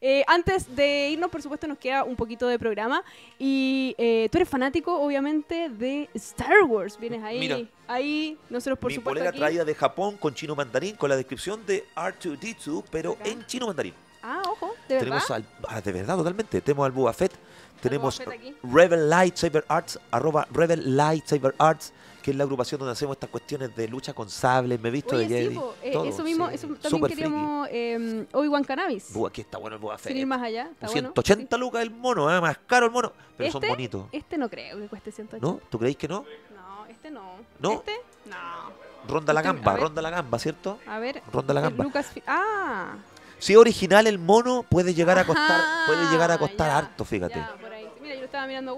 Eh, antes de irnos, por supuesto, nos queda un poquito de programa. Y eh, tú eres fanático, obviamente, de Star Wars. Vienes ahí. ahí, nosotros, por mi supuesto. polera aquí... traída de Japón con chino mandarín, con la descripción de R2D2, pero en chino mandarín. Ah, ojo, de tenemos verdad. Al, ah, de verdad, totalmente. Tenemos al buffet. tenemos Rebel Lightsaber Arts, arroba Rebel Lightsaber Arts que es la agrupación donde hacemos estas cuestiones de lucha con sables, me he visto de Jedi. Eh, sí, eso mismo, eso también queríamos Cannabis. Em, aquí está bueno el Boba Fett. más allá, está 180 lucas el mono, ¿eh? más caro el mono, pero son ¿Este? bonitos. Este no creo que cueste 180. ¿No? ¿Tú creéis que no? No, este no. ¿No? ¿Este? No. Ronda la este gamba, ronda la gamba, ¿cierto? A ver. Ronda la gamba. Lucas, ah. Si es original el mono, puede llegar a costar, puede llegar a ah, costar harto, fíjate. Mira, yo lo estaba mirando,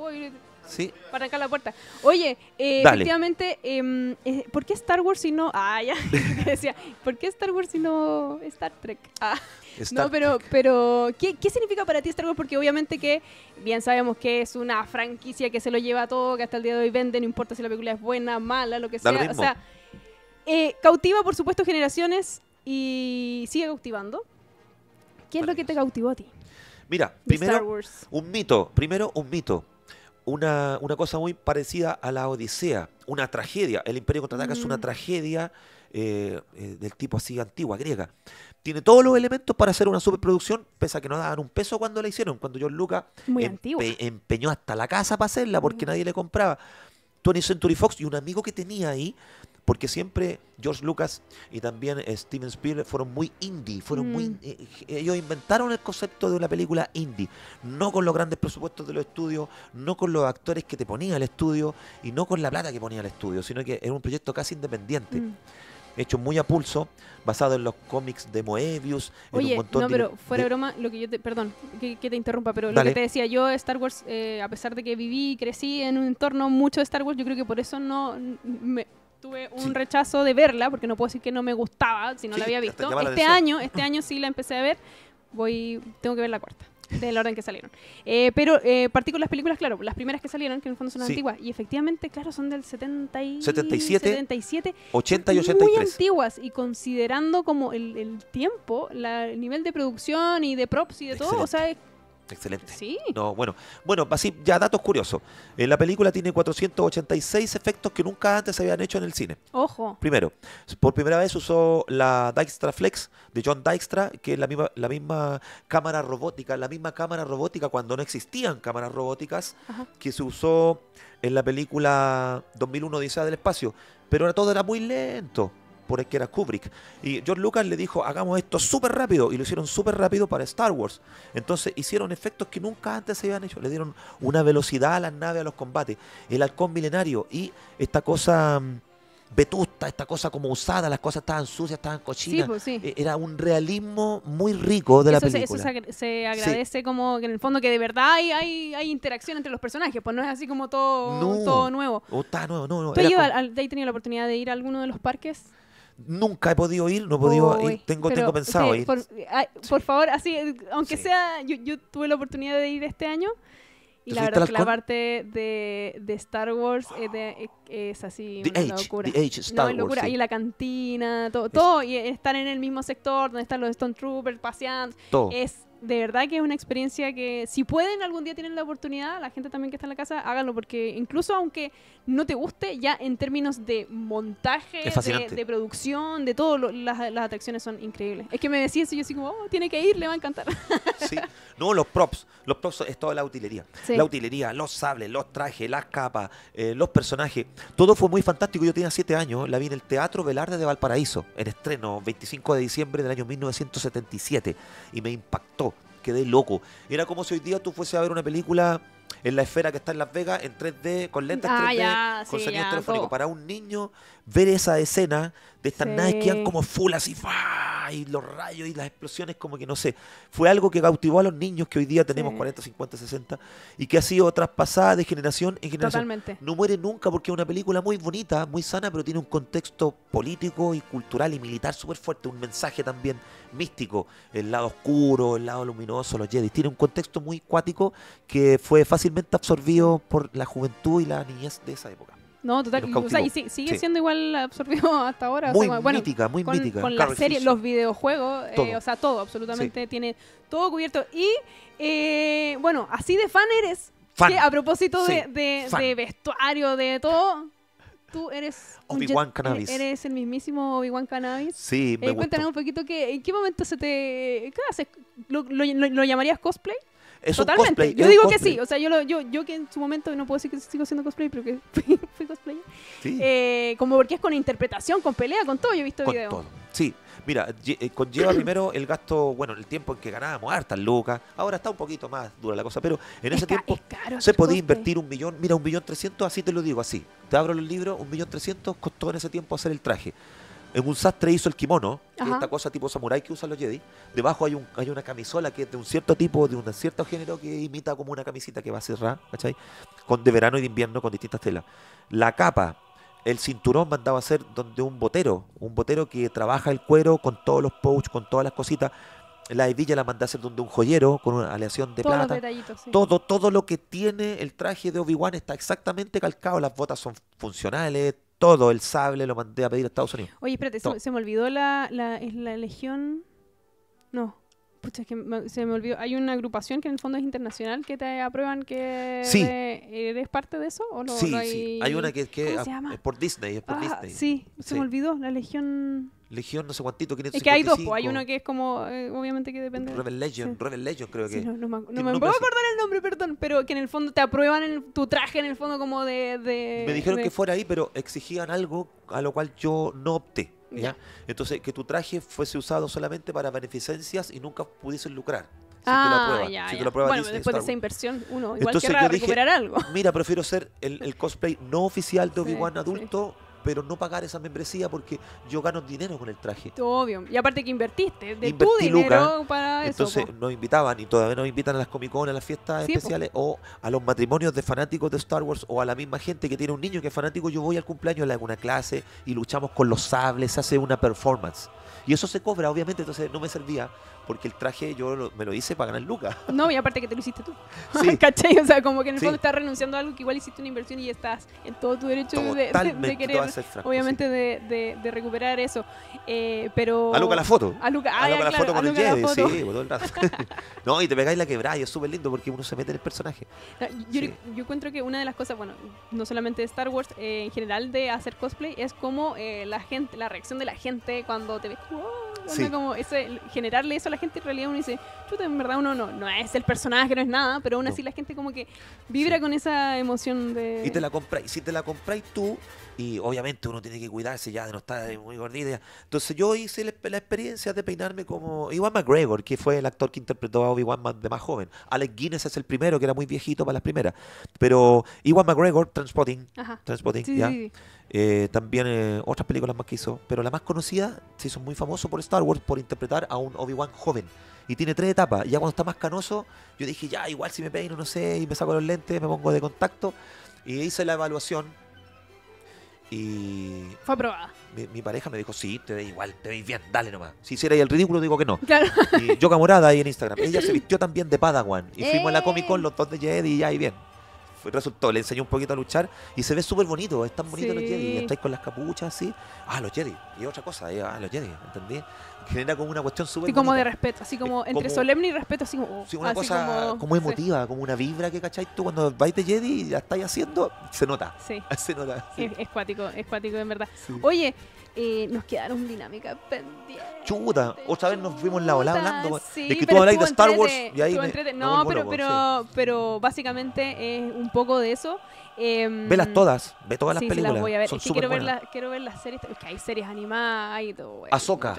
Sí. Para acá la puerta. Oye, eh, efectivamente, em, eh, ¿por qué Star Wars si no. Ah, ya. decía, ¿por qué Star Wars y no Star Trek? Ah. no, pero, pero ¿qué, significa para ti Star Wars? Porque obviamente que bien sabemos que es una franquicia que se lo lleva todo, que hasta el día de hoy vende, no importa si la película es buena, mala, lo que sea. o sea, eh, cautiva, por supuesto, generaciones y sigue cautivando. ¿Qué es lo que te cautivó a ti? Mira, primero, un mito. Primero, un mito una, cosa muy parecida a la Odisea, una tragedia. El Imperio Contraataca es una mm. tragedia eh, eh, del tipo así antigua, griega. Tiene todos los elementos para hacer una superproducción, pese a que no daban un peso cuando la hicieron, cuando John Lucas empeñó hasta la casa para hacerla porque mm. nadie le compraba. Tony Century Fox y un amigo que tenía ahí porque siempre George Lucas y también eh, Steven Spielberg fueron muy indie, fueron muy mm. eh, ellos inventaron el concepto de una película indie, no con los grandes presupuestos de los estudios, no con los actores que te ponía el estudio y no con la plata que ponía el estudio, sino que era un proyecto casi independiente. Mm. hecho muy a pulso, basado en los cómics de Moebius, Oye, un montón no, pero fuera de broma, lo que yo te, perdón, que, te interrumpa, pero lo que te decía yo, Star Wars, eh, a pesar de que viví, y crecí en un entorno mucho de Star Wars, yo creo que por eso no me, tuve un rechazo de verla, porque no puedo decir que no me gustaba, si no la había visto. Este año, este año sí la empecé a ver. Voy, tengo que ver la cuarta el orden que salieron. Eh, pero eh, partí con las películas, claro, las primeras que salieron, que en el fondo son antiguas. Y efectivamente, claro, son del 70 y 77, 77 80 y 83. Muy antiguas. Y considerando como el, tiempo, la, el nivel de producción y de props y de todo, o sea, Excelente. Sí. No, bueno, bueno, así ya datos curiosos. Eh, la película tiene 486 efectos que nunca antes se habían hecho en el cine. Ojo. Primero, por primera vez usó la Dijkstra Flex de John Dijkstra, que es la misma la misma cámara robótica, la misma cámara robótica cuando no existían cámaras robóticas que se usó en la película 2001 Odisea del espacio, pero ahora todo era muy lento por que era Kubrick. Y George Lucas le dijo, hagamos esto súper rápido, y lo hicieron súper rápido para Star Wars. Entonces hicieron efectos que nunca antes se habían hecho, le dieron una velocidad a las naves, a los combates, el halcón milenario y esta cosa mm, vetusta, esta cosa como usada, las cosas estaban sucias, estaban cochinas. Pues, e, era un realismo muy rico de la película. Se, eso se, agradece como que en el fondo que de verdad hay, hay, hay, interacción entre los personajes, pues no es así como todo, todo nuevo. ...o oh, está nuevo, no, no. ¿Tú tenido la oportunidad de ir a alguno de los parques? Nunca he podido ir, no he podido ir, tengo, tengo pensado ir. Por, favor, así, aunque sea, yo, tuve la oportunidad de ir este año y la verdad que la parte de, de Star Wars eh, eh, es, así una locura. no, es locura. Wars, y la cantina, todo, todo, y estar en el mismo sector donde están los Stone Troopers paseando, todo. es de verdad que es una experiencia que si pueden algún día tienen la oportunidad, la gente también que está en la casa, háganlo porque incluso aunque no te guste, ya en términos de montaje, de, producción, de todo, las, las, atracciones son increíbles. Es que me decía eso y yo así como, oh, tiene que ir, le va a encantar. no, los props, los props es toda la utilería. La utilería, los sables, los trajes, las capas, eh, los personajes, todo fue muy fantástico. Yo tenía siete años, la vi en el Teatro Velarde de Valparaíso, en estreno 25 de diciembre del año 1977 y me impactó quedé loco. Era como si hoy día tú fuese a ver una película en la esfera que está en Las Vegas en 3D, con lentes 3D, ah, con sonidos Para un niño ver esa escena de estas naves que como full así, y los rayos y las explosiones, como que no sé. Fue algo que cautivó a los niños que hoy día tenemos 40, 50, 60 y que ha sido traspasada de generación en generación. No muere nunca porque es una película muy bonita, muy sana, pero tiene un contexto político y cultural y militar súper fuerte, un mensaje también místico, el lado oscuro, el lado luminoso, los Jedi. Tiene un contexto muy cuático que fue fácilmente absorbido por la juventud y la niñez de esa época. No, total. O sea, y sigue siendo igual absorbido hasta ahora. Muy mítica, muy mítica. Con la serie, los videojuegos, eh, o sea, todo, absolutamente tiene todo cubierto. Y eh, bueno, así de fan eres. a propósito de, vestuario, de todo, tú eres. Eres el mismísimo Obi-Wan Cannabis. Sí, me eh, Cuéntanos un poquito que, en qué momento se te. haces? ¿Lo, lo llamarías cosplay? Totalmente. yo digo que sí. O sea, yo, yo, yo que en su momento no puedo decir que sigo haciendo cosplay, pero que fui, cosplay eh, como porque es con interpretación, con pelea, con todo. Yo he visto con Todo. Sí. Mira, eh, conlleva primero el gasto, bueno, el tiempo en que ganábamos hartas lucas. Ahora está un poquito más dura la cosa, pero en ese tiempo se podía invertir un millón. Mira, un millón trescientos, así te lo digo, así. Te abro los libros, un millón trescientos costó en ese tiempo hacer el traje. En un sastre hizo el kimono, esta cosa tipo samurái que usan los Jedi. Debajo hay, un, hay una camisola que es de un cierto tipo, de un cierto género, que imita como una camisita que va a cerrar, ¿cachai? Con de verano y de invierno con distintas telas. La capa, el cinturón mandaba a ser donde un botero, un botero que trabaja el cuero con todos los pouch, con todas las cositas. La hebilla la mandaba a hacer donde un joyero con una aleación de plata. Todo, todo lo que tiene el traje de Obi-Wan está exactamente calcado. Las botas son funcionales, todo el sable lo mandé a pedir a Estados Unidos. Oye, espérate, se, me olvidó la, la, la legión. No, Pucha, es que se me olvidó. Hay una agrupación que en el fondo es internacional que te aprueban que eres parte de eso. ¿o no. sí, hay... sí, hay una que, que es por Disney. Es por ah, Disney. Sí, se me olvidó. La Legión. Legión, no sé cuántito, 555. Es que hay dos, pues. hay uno que es como, eh, obviamente que depende. Rebel Legion, Rebel Legion creo que. no, me puedo acordar el nombre, perdón, pero que en el fondo te aprueban tu traje en el fondo como de... me dijeron que fuera ahí, pero exigían algo a lo cual yo no opté. ¿ya? Entonces, que tu traje fuese usado solamente para beneficencias y nunca pudiesen lucrar. Si ah, te la prueba, bueno, después de esa inversión, uno igual Entonces, querrá recuperar algo. Mira, prefiero ser el, cosplay no oficial de Obi-Wan adulto pero no pagar esa membresía porque yo gano dinero con el traje. Obvio. Y aparte que invertiste, de tu dinero para eso. Entonces no nos invitaban y todavía nos invitan a las Comic Con, a las fiestas especiales o a los matrimonios de fanáticos de Star Wars o a la misma gente que tiene un niño que es fanático. Yo voy al cumpleaños, le hago una clase y luchamos con los sables, se hace una performance. Y eso se cobra, obviamente, entonces no me servía porque el traje yo me lo hice para ganar lucas. No, y aparte que te lo hiciste tú. Sí. ¿Cachai? O sea, como que en el fondo estás renunciando a algo que igual hiciste una inversión y estás en todo tu derecho de, querer obviamente de, de, recuperar eso. Eh, pero... Luca la foto. Luca A ah, la foto con el Jedi, sí, pues, todo el rato. no, y te pegáis la quebrada y es súper lindo porque uno se mete en el personaje. yo, encuentro que una de las cosas, bueno, no solamente de Star Wars, eh, en general de hacer cosplay, es como eh, la gente, la reacción de la gente cuando te ves oh, como generarle eso a la gente en realidad uno dice, chuta, en verdad uno no, no es el personaje, no es nada, pero aún así la gente como que vibra con esa emoción de... Y te la compráis, si te la compráis tú, y obviamente uno tiene que cuidarse ya de no estar muy gordita. Entonces yo hice la, experiencia de peinarme como Iwan McGregor, que fue el actor que interpretó a Obi-Wan de más joven. Alex Guinness es el primero, que era muy viejito para las primeras. Pero Iwan McGregor, Transpotting, ¿ya? Eh, también eh, otras películas más que hizo, pero la más conocida se hizo muy famoso por Star Wars por interpretar a un Obi-Wan joven. Y tiene tres etapas. Y ya cuando está más canoso, yo dije, ya, igual si me peino, no sé, y me saco los lentes, me pongo de contacto. Y hice la evaluación. Y. Fue aprobada. Mi, pareja me dijo, sí, te da igual, te veis bien, dale nomás. Si hiciera el ridículo, digo que no. Y yo camorada ahí en Instagram. Ella se vistió también de Padawan. Y fuimos a la Comic Con eh. los dos de Jedi y ya, y bien resultó, le enseñó un poquito a luchar y se ve súper bonito, es tan bonito los Jedi, estáis con las capuchas así, ah, los Jedi, y otra cosa, eh, ah, los Jedi, ¿entendí? genera como una cuestión súper. Así como de respeto, así como entre solemne y respeto, así como. sí, oh, una cosa como, emotiva, como una vibra que cacháis tú cuando vais de Jedi y la estáis haciendo, se nota. Sí. Se nota. Es, cuático, es cuático en verdad. Oye, eh, nos quedaron dinámicas pendientes. Chuta, otra vez nos vimos la ola hablando. Sí, de que tú habláis de Star Wars y ahí. no, pero, pero, pero básicamente es un poco de eso. Em, ve Velas todas, ve todas las películas. Son es quiero, ver quiero ver, las series, que hay series animadas y todo. Azoka,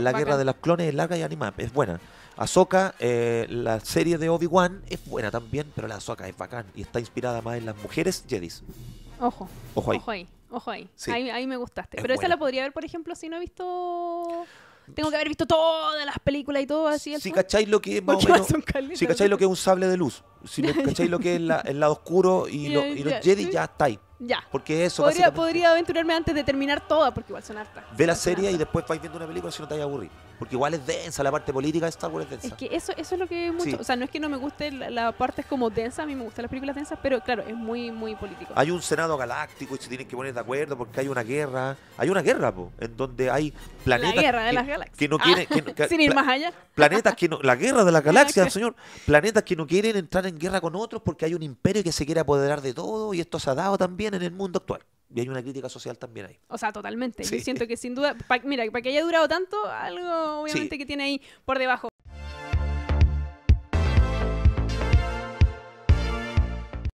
la guerra de los clones es larga y animada es buena. Ahsoka, eh, la serie de Obi-Wan es buena también, pero la Ahsoka es bacán y está inspirada más en las mujeres Jedis. Ojo. Ojo ahí. Ojo ahí. ahí. me gustaste. pero esa la podría ver, por ejemplo, si no he visto. Tengo que haber visto todas las películas y todo así. Si cacháis lo que es más o menos, si cacháis lo que es un sable de luz, si cacháis lo que es el lado oscuro y, los Jedi, ya está ya. Porque eso podría, aventurarme antes de terminar toda, porque igual son hartas. Ve la serie y después vais viendo una película si no te vas aburrido porque igual es densa la parte política esta Star Es, densa. es que eso, eso es lo que mucho. O sea, no es que no me guste la, parte es como densa, a mí me gustan las películas densas, pero claro, es muy, muy político. Hay un Senado galáctico y se tienen que poner de acuerdo porque hay una guerra. Hay una guerra, en donde hay planetas. que, no quieren. Ah, sin ir más allá. Planetas que La guerra de las galaxias, señor. Planetas que no quieren entrar en guerra con otros porque hay un imperio que se quiere apoderar de todo y esto se ha dado también en el mundo actual. Y hay una crítica social también ahí. O sea, totalmente. Yo siento que sin duda, mira, para que haya durado tanto, algo obviamente que tiene ahí por debajo.